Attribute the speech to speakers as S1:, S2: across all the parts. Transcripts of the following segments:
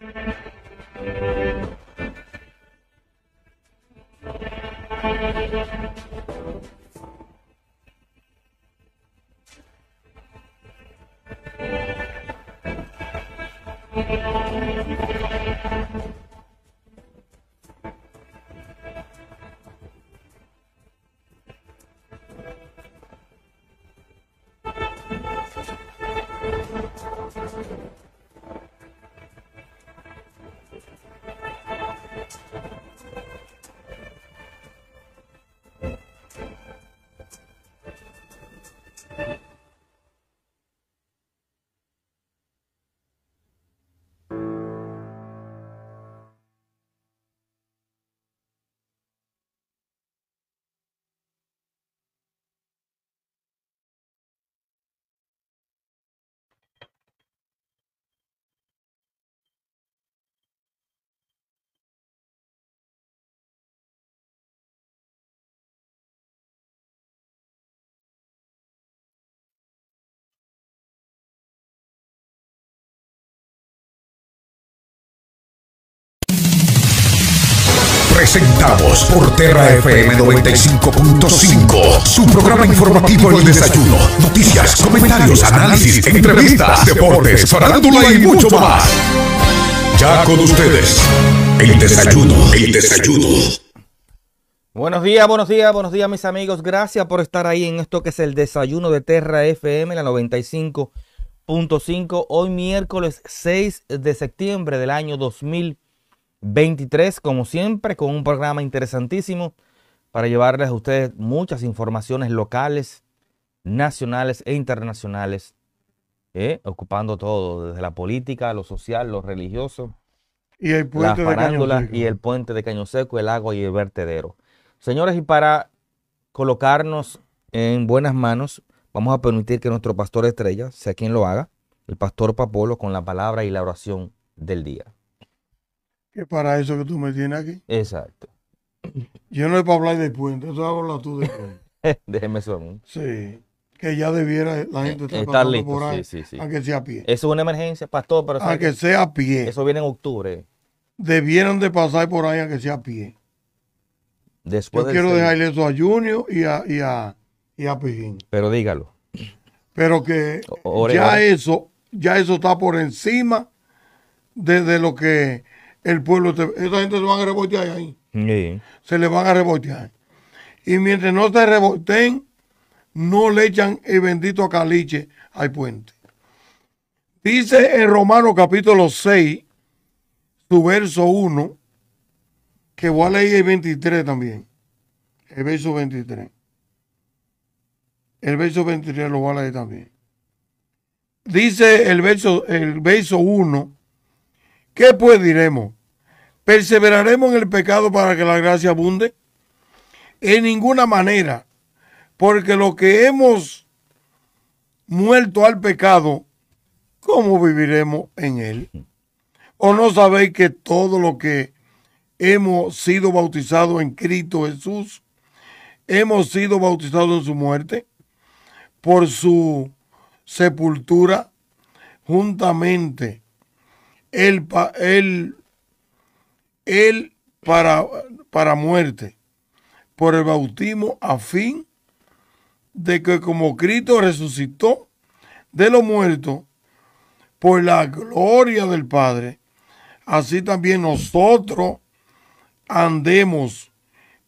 S1: Thank you.
S2: presentamos por Terra FM 95.5, su programa informativo El Desayuno. Noticias, comentarios, análisis, entrevistas, deportes, farándula y mucho más.
S1: Ya con ustedes, El Desayuno, El Desayuno.
S2: Buenos días, buenos días, buenos días mis amigos. Gracias por estar ahí en esto que es el Desayuno de Terra FM, la 95.5. hoy miércoles 6 de septiembre del año 2020. 23, como siempre, con un programa interesantísimo para llevarles a ustedes muchas informaciones locales, nacionales e internacionales, eh, ocupando todo, desde la política, lo social, lo religioso,
S1: y el puente de
S2: y el puente de Caño el agua y el vertedero. Señores, y para colocarnos en buenas manos, vamos a permitir que nuestro pastor estrella sea quien lo haga, el pastor Papolo, con la palabra y la oración del día.
S1: Que para eso que tú me tienes aquí.
S2: Exacto.
S1: Yo no es para hablar de puente, eso habla tú de puente.
S2: Déjeme eso mí Sí.
S1: Que ya debiera la gente estar, listo, por ahí, aunque a sea a pie.
S2: Eso es una emergencia, pastor, pero... A que sea pie. Eso viene en octubre.
S1: Debieron de pasar por ahí a que sea a pie.
S2: Después Yo quiero
S1: dejarle eso a Junior y a, y a, y a
S2: Pero dígalo.
S1: Pero que ya eso, ya eso está por encima de lo que el pueblo Esta gente se van a rebotear ahí. Sí. Se le van a rebotear. Y mientras no se reboten no le echan el bendito caliche al puente. Dice en Romanos capítulo 6, su verso 1, que voy a leer el 23 también. El verso 23. El verso 23 lo voy a leer también. Dice el verso, el verso 1 ¿Qué pues diremos? ¿Perseveraremos en el pecado para que la gracia abunde? En ninguna manera, porque lo que hemos muerto al pecado, ¿cómo viviremos en él? ¿O no sabéis que todo lo que hemos sido bautizados en Cristo Jesús, hemos sido bautizados en su muerte, por su sepultura, juntamente él, para, para muerte por el bautismo a fin de que como Cristo resucitó de los muertos por la gloria del Padre, así también nosotros andemos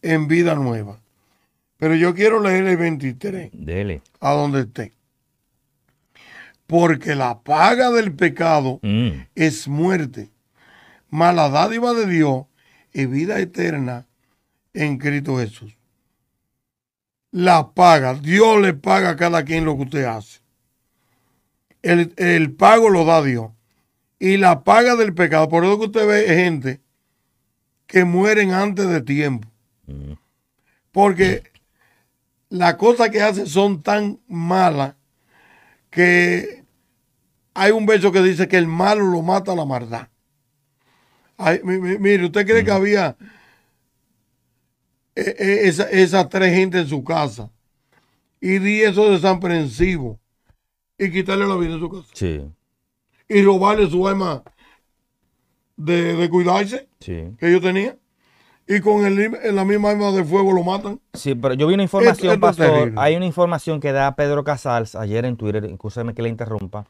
S1: en vida nueva. Pero yo quiero leer el 23. Dele. A donde esté porque la paga del pecado mm. es muerte, maldad dádiva de Dios y vida eterna en Cristo Jesús. La paga, Dios le paga a cada quien lo que usted hace. El, pago lo da Dios. Y la paga del pecado, por eso que usted ve es gente que mueren antes de tiempo. Mm. Porque las cosas que hacen son tan malas que hay un verso que dice que el malo lo mata a la maldad. mire, ¿usted cree que había eh, eh, esas tres gente en su casa? Y di eso desaprensivo. y quitarle la vida en su casa. Sí. Y robarle su alma de, cuidarse sí. que yo tenía y con el, en la misma arma de fuego lo matan.
S2: Sí, pero yo vi una información, Pastor. Hay una información que da Pedro Casals ayer en Twitter, incúsame que le interrumpa.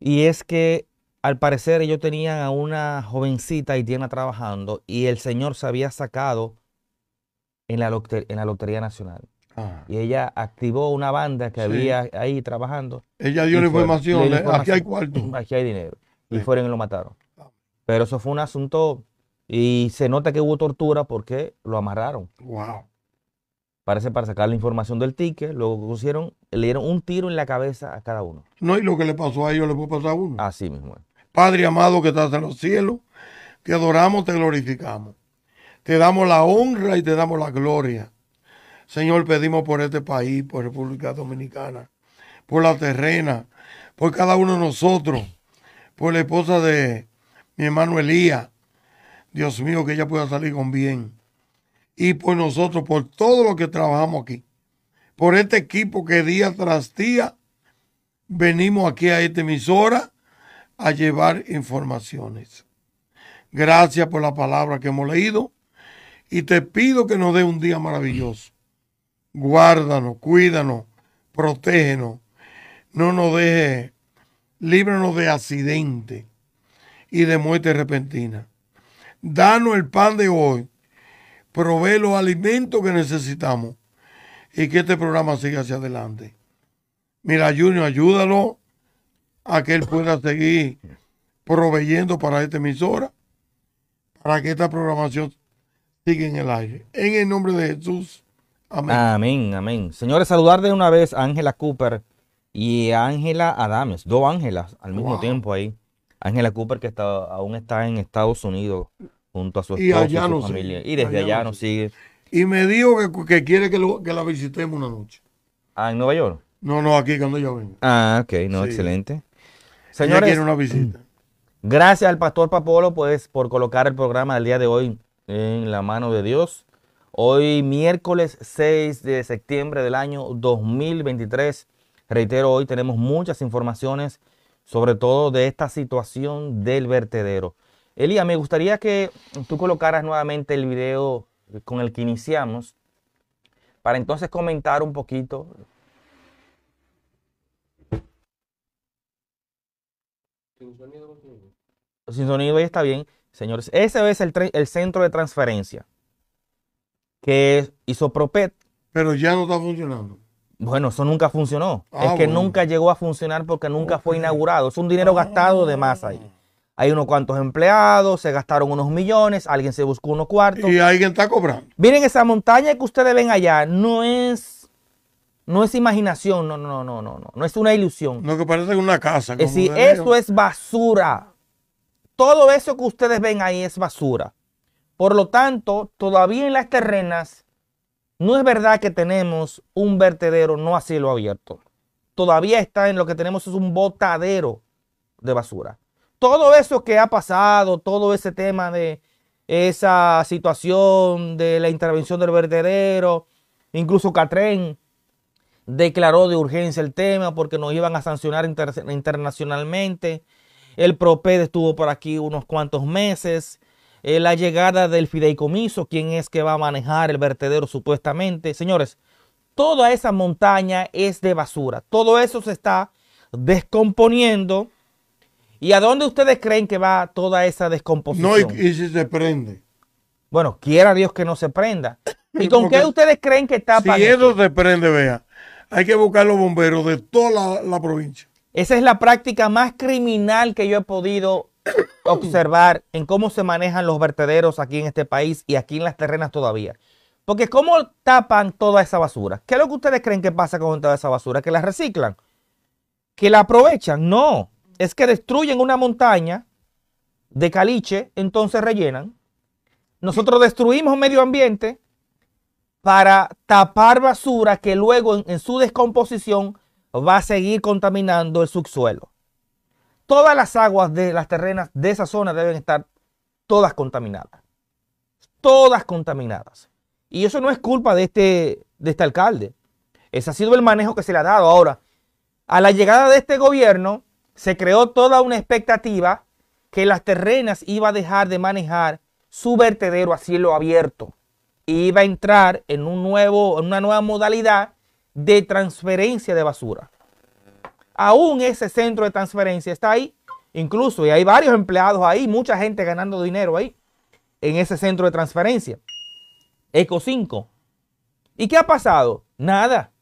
S2: Y es que al parecer ellos tenían a una jovencita y haitiana trabajando y el señor se había sacado en la, Lotería Nacional. Ah. Y ella activó una banda que había ahí trabajando. Ella dio la información, aquí hay cuarto. Aquí hay dinero. Y fueron y lo mataron. Pero eso fue un asunto y se nota que hubo tortura porque lo amarraron. Wow. Parece para sacar la información del ticket, luego pusieron, le dieron un tiro en la cabeza a cada uno.
S1: No, y lo que le pasó a ellos le puede pasar a uno. Así mismo. Padre amado que estás en los cielos, te adoramos, te glorificamos. Te damos la honra y te damos la gloria. Señor, pedimos por este país, por República Dominicana, por la terrena, por cada uno de nosotros, por la esposa de mi hermano Elías, Dios mío, que ella pueda salir con bien. Y por nosotros, por todo lo que trabajamos aquí. Por este equipo que día tras día venimos aquí a esta emisora a llevar informaciones. Gracias por la palabra que hemos leído y te pido que nos dé un día maravilloso. Guárdanos, cuídanos, protégenos. No nos deje, líbranos de accidente y de muerte repentina danos el pan de hoy, provee los alimentos que necesitamos y que este programa siga hacia adelante. Mira, Junior, ayúdalo a que él pueda seguir proveyendo para esta emisora, para que esta programación siga en el aire. En el nombre
S2: de Jesús. Amén. Amén, amén. Señores, saludar de una vez a Ángela Cooper y a Ángela Adames, dos Ángelas al mismo tiempo ahí. Ángela Cooper, que está, aún está en Estados Unidos junto a su esposa y, familia. Y desde allá, nos sigue. Y
S1: me dijo que, quiere que, lo, que, la visitemos una noche.
S2: ¿Ah, en Nueva York?
S1: No, no, aquí cuando
S2: yo venga. Ah, ok, no, excelente.
S1: Señores, una visita.
S2: Gracias al pastor Papolo pues, por colocar el programa del día de hoy en la mano de Dios. Hoy miércoles 6 de septiembre del año 2023. Reitero, hoy tenemos muchas informaciones sobre todo de esta situación del vertedero. Elías, me gustaría que tú colocaras nuevamente el video con el que iniciamos para entonces comentar un poquito. Sin sonido, ahí está bien, señores. Ese es el, el centro de transferencia que hizo Propet. Pero ya no está funcionando. Bueno, eso nunca funcionó. Ah, es que nunca llegó a funcionar porque nunca fue inaugurado. Es un dinero ah. gastado de más ahí. Hay unos cuantos empleados, se gastaron unos millones, alguien se buscó unos cuartos. Y alguien está cobrando. Miren, esa montaña que ustedes ven allá no es, no es imaginación, no, no, no, no, no. No es una ilusión. No, que parece una casa. es decir, eso es basura. Todo eso que ustedes ven ahí es basura. Por lo tanto, todavía en las terrenas no es verdad que tenemos un vertedero no a cielo abierto. Todavía está en lo que tenemos es un botadero de basura. Todo eso que ha pasado, todo ese tema de esa situación de la intervención del vertedero, incluso Catren declaró de urgencia el tema porque nos iban a sancionar internacionalmente. El PROPED estuvo por aquí unos cuantos meses la llegada del fideicomiso, quién es que va a manejar el vertedero supuestamente. Señores, toda esa montaña es de basura. Todo eso se está descomponiendo. ¿Y a dónde ustedes creen que va toda esa descomposición? No, y, si se prende. Bueno, quiera Dios que no se prenda. ¿Y con qué ustedes creen que está Si eso se prende, vea, hay que buscar los bomberos de toda la, provincia. Esa es la práctica más criminal que yo he podido observar en cómo se manejan los vertederos aquí en este país y aquí en las terrenas todavía. Porque ¿cómo tapan toda esa basura? ¿Qué es lo que ustedes creen que pasa con toda esa basura? ¿Que la reciclan? ¿Que la aprovechan? No. Es que destruyen una montaña de caliche, entonces rellenan. Nosotros destruimos medio ambiente para tapar basura que luego en su descomposición va a seguir contaminando el subsuelo todas las aguas de las terrenas de esa zona deben estar todas contaminadas. Todas contaminadas. Y eso no es culpa de este, de este alcalde. Ese ha sido el manejo que se le ha dado. Ahora, a la llegada de este gobierno, se creó toda una expectativa que las terrenas iba a dejar de manejar su vertedero a cielo abierto. iba a entrar en, un nuevo, en una nueva modalidad de transferencia de basura aún ese centro de transferencia está ahí. Incluso, y hay varios empleados ahí, mucha gente ganando dinero ahí, en ese centro de transferencia. Eco 5. ¿Y qué ha pasado? Nada.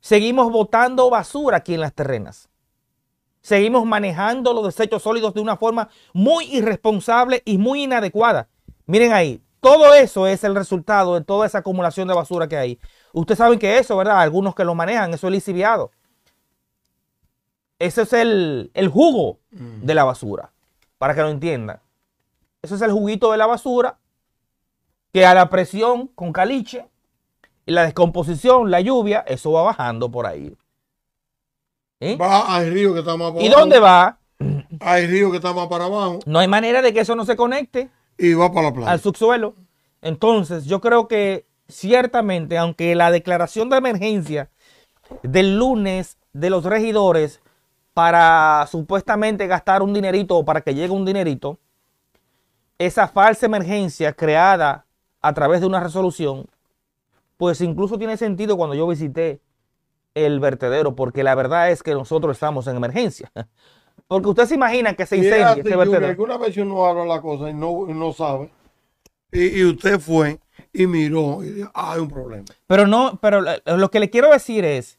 S2: Seguimos botando basura aquí en las terrenas. Seguimos manejando los desechos sólidos de una forma muy irresponsable y muy inadecuada. Miren ahí, todo eso es el resultado de toda esa acumulación de basura que hay. Ustedes saben que eso, ¿verdad? Algunos que lo manejan, eso es liciviado. Ese es el, jugo mm. de la basura, para que lo entiendan. Ese es el juguito de la basura que a la presión con caliche y la descomposición, la lluvia, eso va bajando por ahí. ¿Eh? Va al río que está más para abajo. ¿Y dónde va? Al río que está más para abajo. No hay manera de que eso no se conecte. Y va para la playa. Al subsuelo. Entonces, yo creo que ciertamente, aunque la declaración de emergencia del lunes de los regidores para supuestamente gastar un dinerito o para que llegue un dinerito, esa falsa emergencia creada a través de una resolución, pues incluso tiene sentido cuando yo visité el vertedero, porque la verdad es que nosotros estamos en emergencia. Porque usted se imagina que se incendia ese vertedero.
S1: Una vez uno habla
S2: la cosa y no, sabe. Y, usted fue y miró y dijo, ah, hay un problema. Pero no, pero lo que le quiero decir es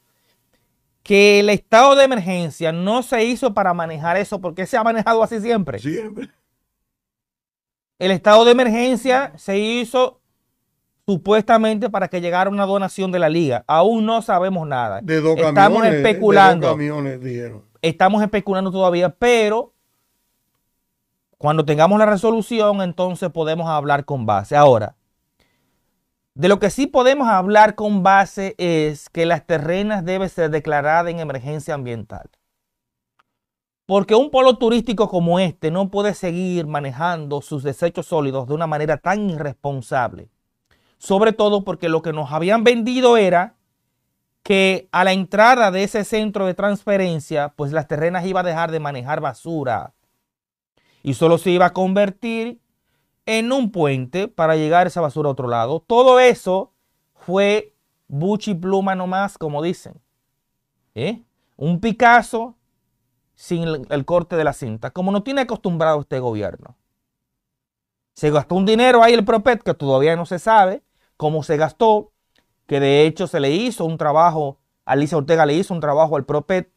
S2: que el estado de emergencia no se hizo para manejar eso, porque se ha manejado así siempre. Siempre. El estado de emergencia se hizo supuestamente para que llegara una donación de la liga. Aún no sabemos nada. De dos Estamos especulando. De dos camiones, dijeron. Estamos especulando todavía, pero cuando tengamos la resolución, entonces podemos hablar con base. Ahora, de lo que sí podemos hablar con base es que las terrenas deben ser declaradas en emergencia ambiental. Porque un polo turístico como este no puede seguir manejando sus desechos sólidos de una manera tan irresponsable. Sobre todo porque lo que nos habían vendido era que a la entrada de ese centro de transferencia, pues las terrenas iba a dejar de manejar basura y solo se iba a convertir en un puente para llegar esa basura a otro lado. Todo eso fue buchi pluma nomás, como dicen. ¿Eh? Un Picasso sin el corte de la cinta, como no tiene acostumbrado este gobierno. Se gastó un dinero ahí el Propet, que todavía no se sabe cómo se gastó, que de hecho se le hizo un trabajo, Alicia Ortega le hizo un trabajo al Propet